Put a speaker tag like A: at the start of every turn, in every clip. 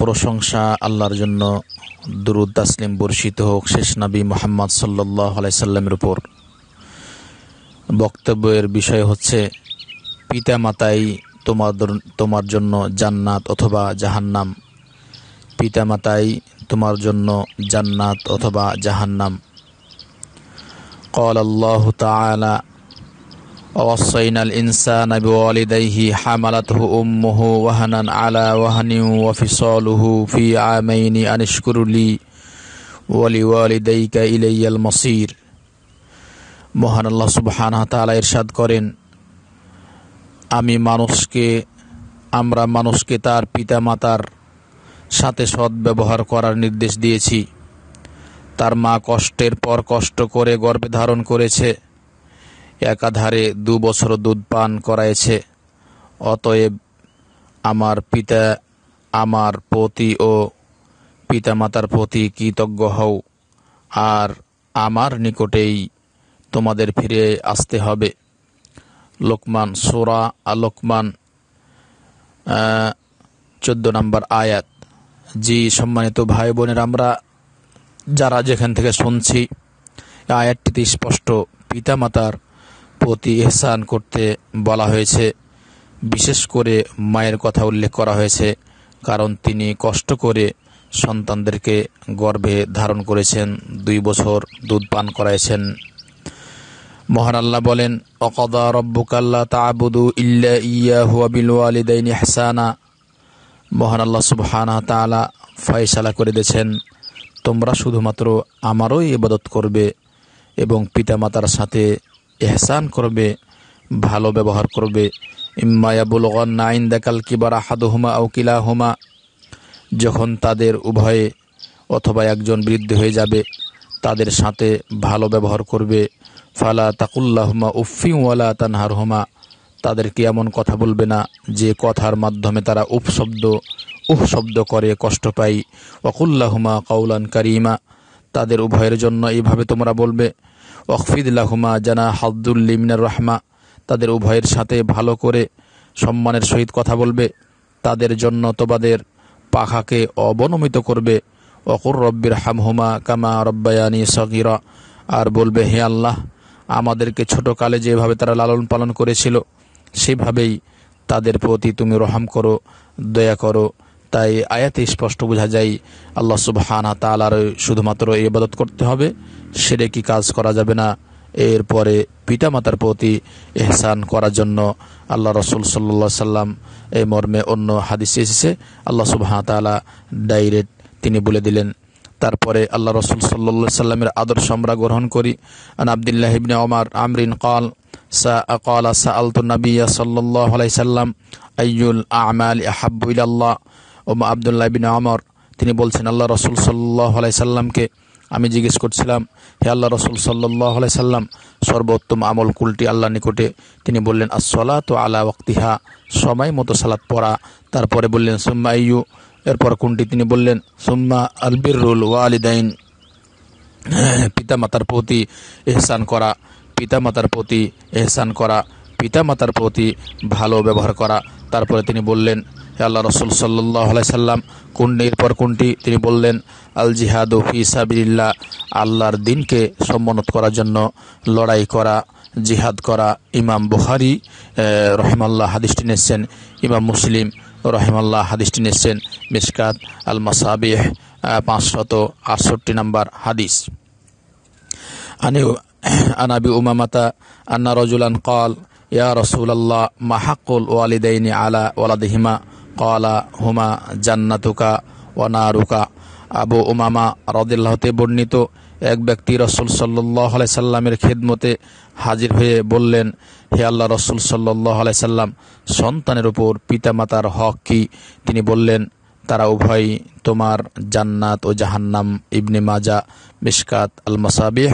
A: প্রশংসা আল্লাহর জন্য দুরুদ তাসলিম বর্ষিত হোক শেষ নবী মোহাম্মদ সাল্লাহ আলাইসাল্লামের উপর বক্তব্যের বিষয় হচ্ছে পিতা মাতাই তোমার তোমার জন্য জান্নাত অথবা জাহান্নাম পিতা মাতাই তোমার জন্য জান্নাত অথবা জাহান্নাম কল আল্লাহ তালা ووصينا الإنسان بوالديه حملته أمه وهنا على وهن وفصاله في عامين أن اشكر لي ولوالديك إلي المصير মহান আল্লাহ সুবহান ইরশাদ করেন আমি মানুষকে আমরা মানুষকে তার পিতা মাতার সাথে সৎ ব্যবহার করার নির্দেশ দিয়েছি তার মা কষ্টের পর কষ্ট করে গর্ভে ধারণ করেছে একাধারে দু বছর দুধ পান করাইছে অতএব আমার পিতা আমার প্রতি ও পিতামাতার প্রতি কৃতজ্ঞ হও আর আমার নিকটেই তোমাদের ফিরে আসতে হবে লোকমান সোরা আলোকমান চোদ্দ নম্বর আয়াত জি সম্মানিত ভাই বোনের আমরা যারা যেখান থেকে শুনছি আয়াতটিতে স্পষ্ট পিতামাতার প্রতি এহসান করতে বলা হয়েছে বিশেষ করে মায়ের কথা উল্লেখ করা হয়েছে কারণ তিনি কষ্ট করে সন্তানদেরকে গর্ভে ধারণ করেছেন দুই বছর দুধ পান করাইছেন মহান আল্লাহ বলেন অকদা রব্বুকাল্লা তাবুদু ইল্লা ইয়া হুয়া বিল ওয়ালিদাইন ইহসানা মহান আল্লাহ সুবহানা তাআলা ফয়সালা করে দিয়েছেন তোমরা শুধুমাত্র আমারও ইবাদত করবে এবং পিতামাতার সাথে এহসান করবে ভালো ব্যবহার করবে ইম্মায়াবুলগন আইন দেখাল কিবার হাদুহুমা ও কিলা হুমা যখন তাদের উভয়ে অথবা একজন বৃদ্ধ হয়ে যাবে তাদের সাথে ভালো ব্যবহার করবে ফালা হুমা উফিওয়ালা তানহার হুমা তাদেরকে এমন কথা বলবে না যে কথার মাধ্যমে তারা উপ শব্দ শব্দ করে কষ্ট পাই ওকুল্লাহমা কাউলান কারিমা তাদের উভয়ের জন্য এইভাবে তোমরা বলবে অকফিদুল্লাহুমা জানা হাদ্দুল্লিমিনার রহমা তাদের উভয়ের সাথে ভালো করে সম্মানের সহিত কথা বলবে তাদের জন্য তোমাদের পাখাকে অবনমিত করবে অকুর রব্বির হামহুমা কামা রব্বায়ানি সগিরা আর বলবে হে আল্লাহ আমাদেরকে ছোটকালে যেভাবে তারা লালন পালন করেছিল সেভাবেই তাদের প্রতি তুমি রহম করো দয়া করো তাই আয়াতে স্পষ্ট বোঝা যায় আল্লাহ সুবাহ তালার শুধুমাত্র ইবাদত করতে হবে সেটা কি কাজ করা যাবে না এরপরে পিতামাতার প্রতি এহসান করার জন্য আল্লাহ রসুল সাল্লা সাল্লাম এই মর্মে অন্য হাদিসে এসেছে আল্লাহ সুবাহ তালা ডাইরেক্ট তিনি বলে দিলেন তারপরে আল্লাহ রসুল সাল্লা সাল্লামের আদর্শ আমরা গ্রহণ করি আব্দুল্লাহ আবদুল্লাহ আমরিন কল সা কল আলাই সাল্লাম আইউল আমাল আহাবুল্লাহ ও আবদুল্লাহ বিন আমর তিনি বলছেন আল্লাহ রসুল সাল্লাহ আলাই সাল্লামকে আমি জিজ্ঞেস করছিলাম হে আল্লাহ রসুল সাল্লাহ আলাই সাল্লাম সর্বোত্তম আমল কুলটি আল্লাহ নিকটে তিনি বললেন আসলা তো আলা ওয়াক্তিহা সময় মতো সালাত পড়া তারপরে বললেন সুম্মা ইউ এরপর কোনটি তিনি বললেন সুম্মা আলবিরুল ওয়ালিদাইন মাতার প্রতি এহসান করা পিতা মাতার প্রতি এহসান করা পিতা মাতার প্রতি ভালো ব্যবহার করা তারপরে তিনি বললেন আল্লাহ রসুল সাল্লাহ সাল্লাম কোনটির পর কুন্টি তিনি বললেন আল জিহাদ ফিসাবিল্লা আল্লাহর দিনকে সম্মানত করার জন্য লড়াই করা জিহাদ করা ইমাম বুহারি রহমাল্লাহ হাদিসটি নিচ্ছেন ইমাম মুসলিম রহমাল্লাহ হাদিসটি নিচ্ছেন মিসকাত আল মাসাবিহ পাঁচশত আটষট্টি নম্বর হাদিস আনি আনাবি উমামাতা আন্না রজুলান কল ইয়া আল্লাহ মাহাকুল ওয়ালিদাইনি আলা ওয়ালাদিহিমা কলা হুমা জান্নাতুকা ওয়ানারুকা আবু উমামা রদিল্লাহতে বর্ণিত এক ব্যক্তি রসুল সাল্লাহ সাল্লামের খেদমতে হাজির হয়ে বললেন হে আল্লাহ রসুল সাল্লাহ সাল্লাম সন্তানের উপর পিতামাতার হক কি তিনি বললেন তারা উভয়ই তোমার জান্নাত ও জাহান্নাম ইবনে মাজা মিসকাত আল মাসাবিহ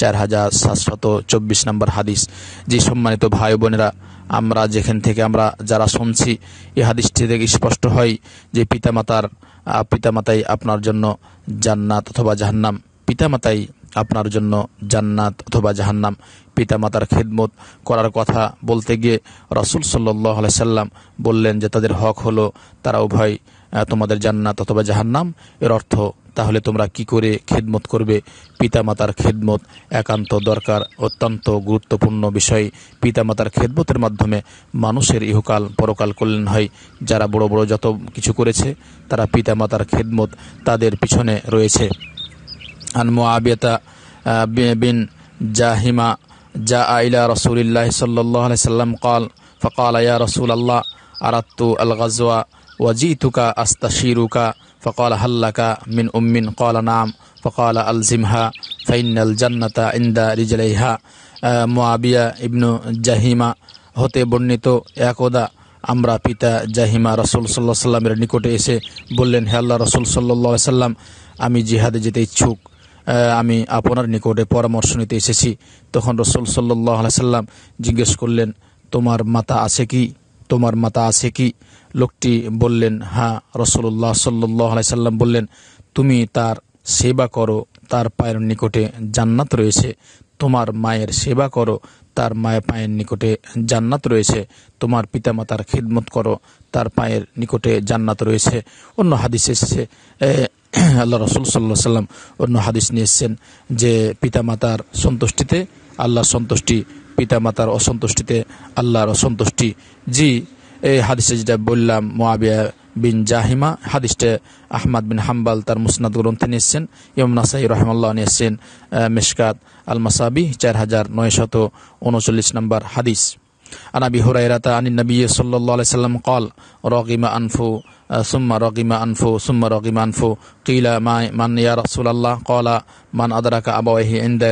A: চার হাজার সাতশত চব্বিশ নম্বর হাদিস যে সম্মানিত ভাই বোনেরা আমরা যেখান থেকে আমরা যারা শুনছি এই হাদিসটি থেকে স্পষ্ট হয় যে পিতামাতার পিতামাতাই আপনার জন্য জান্নাত অথবা জাহান্নাম পিতামাতাই আপনার জন্য জান্নাত অথবা জাহান্নাম পিতামাতার খেদমত করার কথা বলতে গিয়ে রসুল সাল্লি সাল্লাম বললেন যে তাদের হক হলো তারা উভয় তোমাদের জান্নাত অথবা জাহান্নাম এর অর্থ তাহলে তোমরা কি করে খেদমত করবে পিতামাতার খেদমত একান্ত দরকার অত্যন্ত গুরুত্বপূর্ণ বিষয় পিতামাতার খেদমতের মাধ্যমে মানুষের ইহকাল পরকাল কল্যাণ হয় যারা বড় বড় যত কিছু করেছে তারা পিতামাতার খেদমত তাদের পিছনে রয়েছে আনমো আবিয়তা বিন জাহিমা জা আইলা রসুলিল্লাহ সাল্লি সাল্লাম কল ফকাল আয়া রসুল আল্লাহ আরাত্তু আল গাজওয়া আস্তা শিরুকা فقال هل لك من أم قال نعم فقال ألزمها فإن الجنة عند رجليها মোয়াবিয়া ইবনু জাহিমা হতে বর্ণিত একদা আমরা পিতা জাহিমা রসুল সাল্লাহ সাল্লামের নিকটে এসে বললেন হে আল্লাহ রসুল সাল্লা সাল্লাম আমি জিহাদে যেতে ইচ্ছুক আমি আপনার নিকটে পরামর্শ নিতে এসেছি তখন রসুল সাল্লাহ সাল্লাম জিজ্ঞেস করলেন তোমার মাতা আছে কি তোমার মাতা আছে কি লোকটি বললেন হ্যাঁ রসল্লাহ সাল্লাই সাল্লাম বললেন তুমি তার সেবা করো তার পায়ের নিকটে জান্নাত রয়েছে তোমার মায়ের সেবা করো তার মায়ের পায়ের নিকটে জান্নাত রয়েছে তোমার পিতামাতার খিদমত করো তার পায়ের নিকটে জান্নাত রয়েছে অন্য হাদিস এসেছে আল্লাহ রসুল সাল্লাহ সাল্লাম অন্য হাদিস নিয়ে এসছেন যে পিতামাতার সন্তুষ্টিতে আল্লাহ সন্তুষ্টি পিতামাতার অসন্তুষ্টিতে আল্লাহর অসন্তুষ্টি জি এই হাদিসে যেটা বললাম মোয়াবিয়া বিন জাহিমা হাদিসটা আহমাদ বিন হাম্বাল তার মুসনাদ গ্রন্থে নিয়েছেন ইম নাসাই রহমাল্লাহ নিয়েছেন মেশকাত আল মাসাবি চার হাজার নয় শত উনচল্লিশ নম্বর হাদিস عن أبي هريرة عن النبي صلى الله عليه وسلم قال رغم أنف ثم رغم أنف ثم رغم أنف قيل ما من يا رسول الله قال من أدرك أبويه عند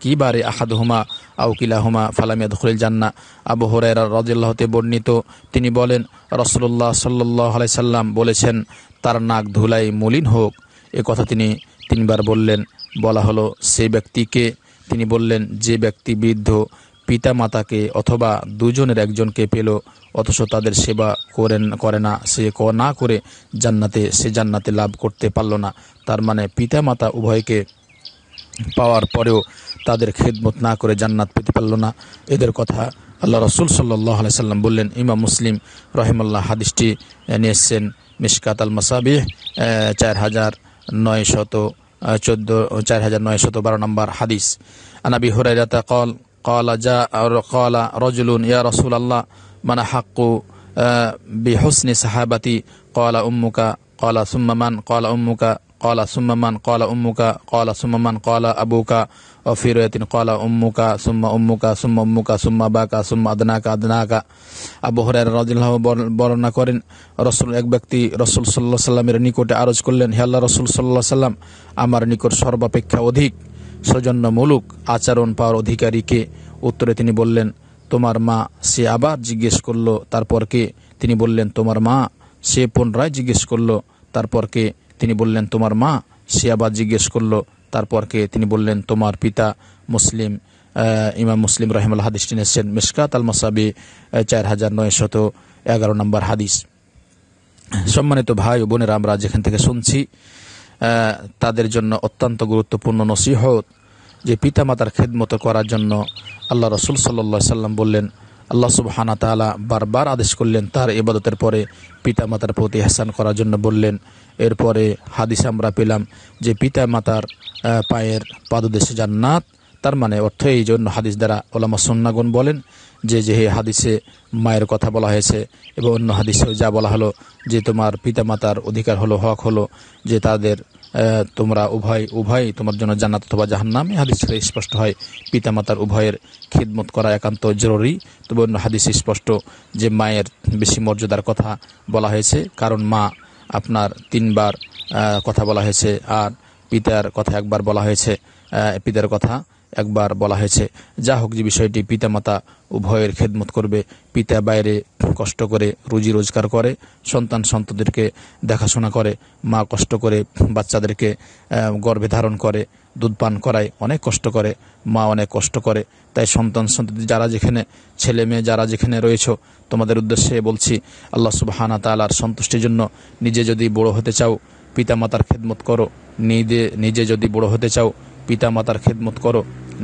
A: كبار أحدهما أو كلاهما فلم يدخل الجنة আবু হুরাইরা রাজিল্লাহতে বর্ণিত তিনি বলেন রসুল্লাহ সাল্লাহ সাল্লাম বলেছেন তার নাক ধুলাই মলিন হোক এ কথা তিনি তিনবার বললেন বলা হলো সেই ব্যক্তিকে তিনি বললেন যে ব্যক্তি বৃদ্ধ পিতা মাতাকে অথবা দুজনের একজনকে পেল অথচ তাদের সেবা করেন করে না সে ক না করে জান্নাতে সে জান্নাতে লাভ করতে পারল না তার মানে পিতা মাতা উভয়কে পাওয়ার পরেও তাদের খেদমত না করে জান্নাত পেতে পারল না এদের কথা আল্লাহ রসুল সাল্লাহ সাল্লাম বললেন ইমাম মুসলিম রহিমাল্লাহ হাদিসটি নিয়ে এসছেন মিসকাত আল মাসাবিহ চার হাজার নয় শত চোদ্দো চার হাজার নয় শত বারো নম্বর হাদিস আনাবি হরাইরাতা কল কলা যা কলা রজুলুন ইয়া রসুল আল্লাহ মানা হাক্কু বিহসনি সাহাবাতি কলা উম্মুকা কলা সুম্মান কলা উম্মুকা কলা সুম্মান কলা উম্মুকা কলা সুম্মান কলা আবুকা অফিরতিন কলা উম্মুকা সুম্মা উম্মুকা সুম্মা উম্মুকা সুম্মা বাকা সুম্মা আদনাকা আদনাকা আবু হরের রাজিল্লাহ বর্ণনা করেন রসুল এক ব্যক্তি রসুল সাল্লাহ সাল্লামের নিকটে আরজ করলেন হে আল্লাহ রসুল সাল্লাহ সাল্লাম আমার নিকট সর্বাপেক্ষা অধিক সৌজন্যমূলক আচরণ পাওয়ার অধিকারীকে উত্তরে তিনি বললেন তোমার মা সে আবার জিজ্ঞেস করল তারপর কে তিনি বললেন তোমার মা সে পুনরায় জিজ্ঞেস করল তারপর কে তিনি বললেন তোমার মা সে আবার জিজ্ঞেস করল তারপর কে তিনি বললেন তোমার পিতা মুসলিম ইমাম মুসলিম রহমাল হাদিসটি নিয়েছেন মিসকাত আল মাসাবি চার হাজার নয়শত এগারো নম্বর হাদিস সম্মানিত ভাই বোনেরা আমরা যেখান থেকে শুনছি তাদের জন্য অত্যন্ত গুরুত্বপূর্ণ নসিহত যে পিতা মাতার খেদমত করার জন্য আল্লাহ রসুল সাল্লা সাল্লাম বললেন আল্লাহ সুবহানা তালা বারবার আদেশ করলেন তার ইবাদতের পরে মাতার প্রতি হাসান করার জন্য বললেন এরপরে হাদিস আমরা পেলাম যে পিতা মাতার পায়ের পাদদেশে জান্নাত তার মানে অর্থ এই জন্য হাদিস দ্বারা ওলামা সন্নাগুন বলেন যে যে হাদিসে মায়ের কথা বলা হয়েছে এবং অন্য হাদিসেও যা বলা হলো যে তোমার পিতা মাতার অধিকার হলো হক হলো যে তাদের তোমরা উভয় উভয় তোমার জন্য জান্নাত অথবা জাহান্নাম হাদিস থেকে স্পষ্ট হয় পিতামাতার উভয়ের খিদমত করা একান্ত জরুরি তবে অন্য হাদিস স্পষ্ট যে মায়ের বেশি মর্যাদার কথা বলা হয়েছে কারণ মা আপনার তিনবার কথা বলা হয়েছে আর পিতার কথা একবার বলা হয়েছে পিতার কথা একবার বলা হয়েছে যা হোক যে বিষয়টি পিতামাতা উভয়ের খেদমত করবে পিতা বাইরে কষ্ট করে রুজি রোজগার করে সন্তান সন্তদেরকে দেখাশোনা করে মা কষ্ট করে বাচ্চাদেরকে গর্ভে ধারণ করে দুধ পান করায় অনেক কষ্ট করে মা অনেক কষ্ট করে তাই সন্তান সন্ততি যারা যেখানে ছেলে মেয়ে যারা যেখানে রয়েছ তোমাদের উদ্দেশ্যে বলছি আল্লাহ সুবাহানা তালার সন্তুষ্টির জন্য নিজে যদি বড় হতে চাও পিতামাতার খেদমত করো নিজে নিজে যদি বড় হতে চাও পিতামাতার খেদমত করো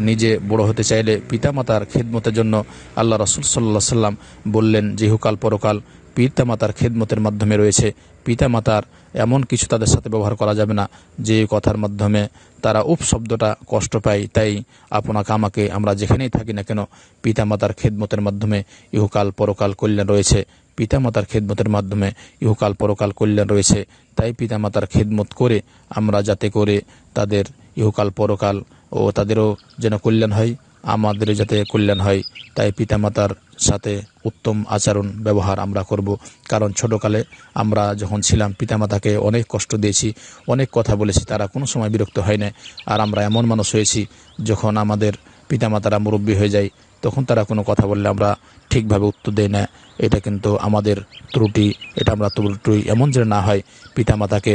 A: নিজে বড় হতে চাইলে পিতামাতার খেদমতের জন্য আল্লাহ রসুল সাল্লা সাল্লাম বললেন জিহুকাল পরকাল পিতামাতার খেদমতের মাধ্যমে রয়েছে পিতামাতার এমন কিছু তাদের সাথে ব্যবহার করা যাবে না যে কথার মাধ্যমে তারা উপ শব্দটা কষ্ট পায় তাই আপনাকে আমাকে আমরা যেখানেই থাকি না কেন পিতামাতার খেদমতের মাধ্যমে ইহুকাল পরকাল কল্যাণ রয়েছে পিতামাতার খেদমতের মাধ্যমে ইহুকাল পরকাল কল্যাণ রয়েছে তাই পিতামাতার খেদমত করে আমরা যাতে করে তাদের ইহকাল পরকাল ও তাদেরও যেন কল্যাণ হয় আমাদেরও যাতে কল্যাণ হয় তাই পিতামাতার সাথে উত্তম আচরণ ব্যবহার আমরা করব কারণ ছোটোকালে আমরা যখন ছিলাম পিতামাতাকে অনেক কষ্ট দিয়েছি অনেক কথা বলেছি তারা কোনো সময় বিরক্ত হয় না আর আমরা এমন মানুষ হয়েছি যখন আমাদের পিতামাতারা মুরব্বী হয়ে যায় তখন তারা কোনো কথা বললে আমরা ঠিকভাবে উত্তর দেয় না এটা কিন্তু আমাদের ত্রুটি এটা আমরা ত্রুটি এমন যেন না হয় পিতামাতাকে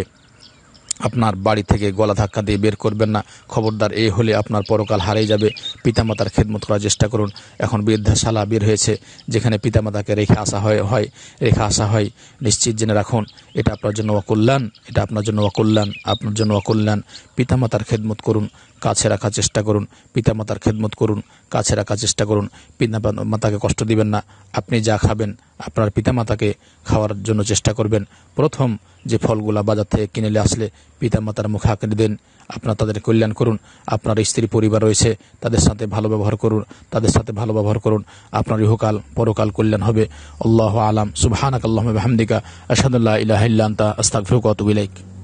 A: আপনার বাড়ি থেকে গলা ধাক্কা দিয়ে বের করবেন না খবরদার এ হলে আপনার পরকাল হারিয়ে যাবে পিতামাতার খেদমত করার চেষ্টা করুন এখন বৃদ্ধাশালা বের হয়েছে যেখানে পিতামাতাকে রেখে আসা হয় হয় রেখে আসা হয় নিশ্চিত জেনে রাখুন এটা আপনার জন্য অকল্যাণ এটা আপনার জন্য অকল্যাণ আপনার জন্য অকল্যাণ পিতামাতার খেদমত করুন কাছে রাখার চেষ্টা করুন পিতামাতার খেদমত করুন কাছে রাখার চেষ্টা করুন মাতাকে কষ্ট দিবেন না আপনি যা খাবেন আপনার পিতামাতাকে খাওয়ার জন্য চেষ্টা করবেন প্রথম যে ফলগুলা বাজার থেকে কিনে আসলে পিতামাতার মুখে আঁকড়ে দেন আপনার তাদের কল্যাণ করুন আপনার স্ত্রী পরিবার রয়েছে তাদের সাথে ভালো ব্যবহার করুন তাদের সাথে ভালো ব্যবহার করুন আপনার ইহকাল পরকাল কল্যাণ হবে আল্লাহ আলম সুবাহানাক আল্লাহ হামদিকা আসাদুল্লাহ ইহিল্লা আস্তাক ফেউকাত